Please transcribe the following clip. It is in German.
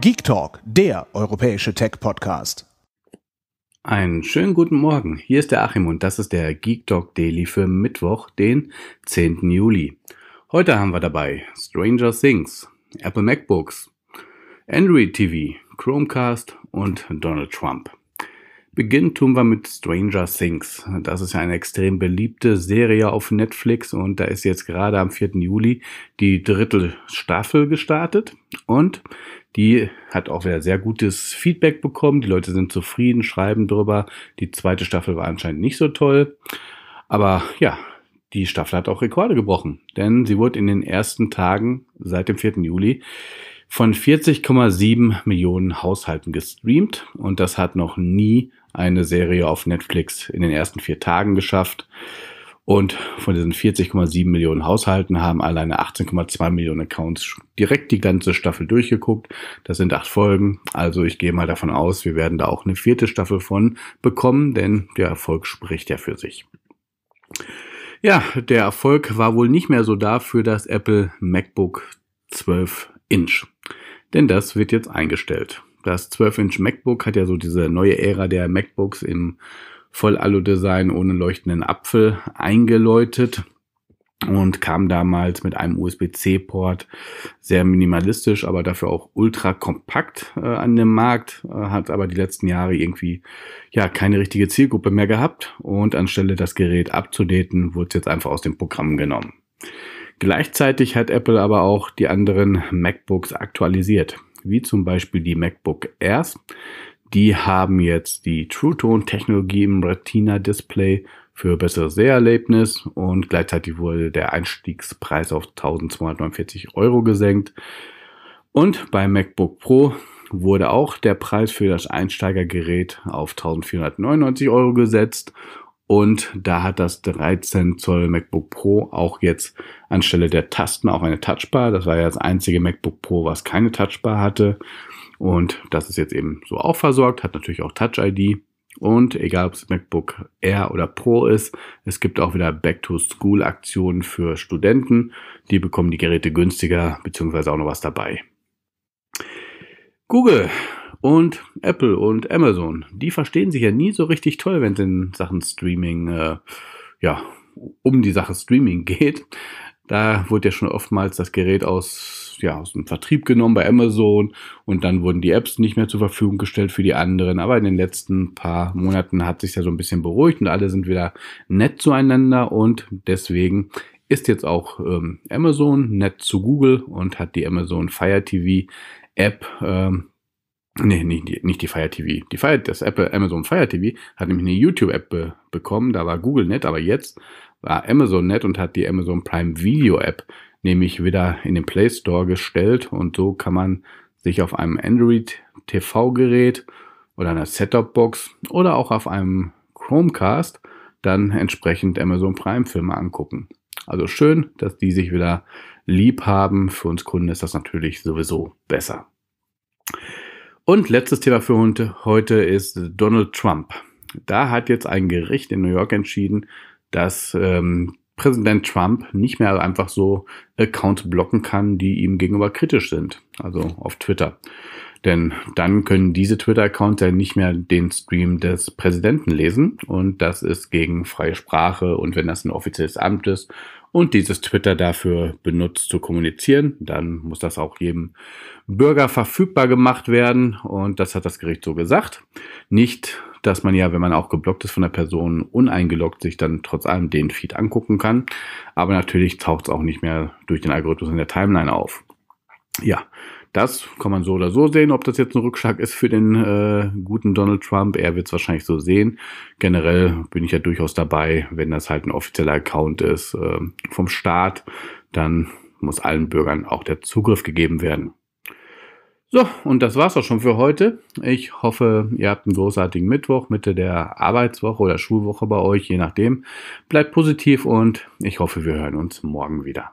Geek Talk, der europäische Tech-Podcast. Einen schönen guten Morgen. Hier ist der Achim und das ist der Geek Talk Daily für Mittwoch, den 10. Juli. Heute haben wir dabei Stranger Things, Apple MacBooks, Android TV, Chromecast und Donald Trump. Beginnen tun wir mit Stranger Things. Das ist ja eine extrem beliebte Serie auf Netflix und da ist jetzt gerade am 4. Juli die dritte Staffel gestartet und die hat auch wieder sehr gutes Feedback bekommen. Die Leute sind zufrieden, schreiben drüber. Die zweite Staffel war anscheinend nicht so toll. Aber ja, die Staffel hat auch Rekorde gebrochen, denn sie wurde in den ersten Tagen seit dem 4. Juli von 40,7 Millionen Haushalten gestreamt und das hat noch nie eine Serie auf Netflix in den ersten vier Tagen geschafft. Und von diesen 40,7 Millionen Haushalten haben alleine 18,2 Millionen Accounts direkt die ganze Staffel durchgeguckt. Das sind acht Folgen. Also ich gehe mal davon aus, wir werden da auch eine vierte Staffel von bekommen, denn der Erfolg spricht ja für sich. Ja, der Erfolg war wohl nicht mehr so da für das Apple MacBook 12 Inch. Denn das wird jetzt eingestellt. Das 12-Inch MacBook hat ja so diese neue Ära der MacBooks im Voll-Alu-Design ohne leuchtenden Apfel eingeläutet und kam damals mit einem USB-C-Port sehr minimalistisch, aber dafür auch ultra kompakt äh, an dem Markt, äh, hat aber die letzten Jahre irgendwie ja keine richtige Zielgruppe mehr gehabt und anstelle das Gerät abzudaten, wurde es jetzt einfach aus dem Programm genommen. Gleichzeitig hat Apple aber auch die anderen MacBooks aktualisiert, wie zum Beispiel die MacBook Airs. Die haben jetzt die True Tone Technologie im Retina Display für besseres Seherlebnis und gleichzeitig wurde der Einstiegspreis auf 1249 Euro gesenkt. Und beim MacBook Pro wurde auch der Preis für das Einsteigergerät auf 1499 Euro gesetzt und da hat das 13 Zoll MacBook Pro auch jetzt anstelle der Tasten auch eine Touchbar. Das war ja das einzige MacBook Pro, was keine Touchbar hatte. Und das ist jetzt eben so auch versorgt, hat natürlich auch Touch ID. Und egal, ob es MacBook Air oder Pro ist, es gibt auch wieder Back-to-School-Aktionen für Studenten. Die bekommen die Geräte günstiger, beziehungsweise auch noch was dabei. Google und Apple und Amazon, die verstehen sich ja nie so richtig toll, wenn es in Sachen Streaming, äh, ja, um die Sache Streaming geht. Da wurde ja schon oftmals das Gerät aus, ja, aus dem Vertrieb genommen bei Amazon und dann wurden die Apps nicht mehr zur Verfügung gestellt für die anderen. Aber in den letzten paar Monaten hat sich ja so ein bisschen beruhigt und alle sind wieder nett zueinander und deswegen ist jetzt auch ähm, Amazon nett zu Google und hat die Amazon Fire TV App, ähm, nee, nicht, nicht die Fire TV. Die Fire, das Apple, Amazon Fire TV hat nämlich eine YouTube-App be bekommen, da war Google nett, aber jetzt war Amazon nett und hat die Amazon Prime Video App nämlich wieder in den Play Store gestellt und so kann man sich auf einem Android TV-Gerät oder einer Setup-Box oder auch auf einem Chromecast dann entsprechend Amazon Prime Filme angucken. Also schön, dass die sich wieder lieb haben. Für uns Kunden ist das natürlich sowieso besser. Und letztes Thema für heute ist Donald Trump. Da hat jetzt ein Gericht in New York entschieden, dass ähm, Präsident Trump nicht mehr einfach so Accounts blocken kann, die ihm gegenüber kritisch sind, also auf Twitter. Denn dann können diese Twitter-Accounts ja nicht mehr den Stream des Präsidenten lesen und das ist gegen freie Sprache und wenn das ein offizielles Amt ist und dieses Twitter dafür benutzt zu kommunizieren, dann muss das auch jedem Bürger verfügbar gemacht werden. Und das hat das Gericht so gesagt. Nicht, dass man ja, wenn man auch geblockt ist von der Person, uneingeloggt sich dann trotz allem den Feed angucken kann. Aber natürlich taucht es auch nicht mehr durch den Algorithmus in der Timeline auf ja, das kann man so oder so sehen, ob das jetzt ein Rückschlag ist für den äh, guten Donald Trump. Er wird es wahrscheinlich so sehen. Generell bin ich ja durchaus dabei, wenn das halt ein offizieller Account ist äh, vom Staat, dann muss allen Bürgern auch der Zugriff gegeben werden. So, und das war's auch schon für heute. Ich hoffe, ihr habt einen großartigen Mittwoch, Mitte der Arbeitswoche oder Schulwoche bei euch, je nachdem. Bleibt positiv und ich hoffe, wir hören uns morgen wieder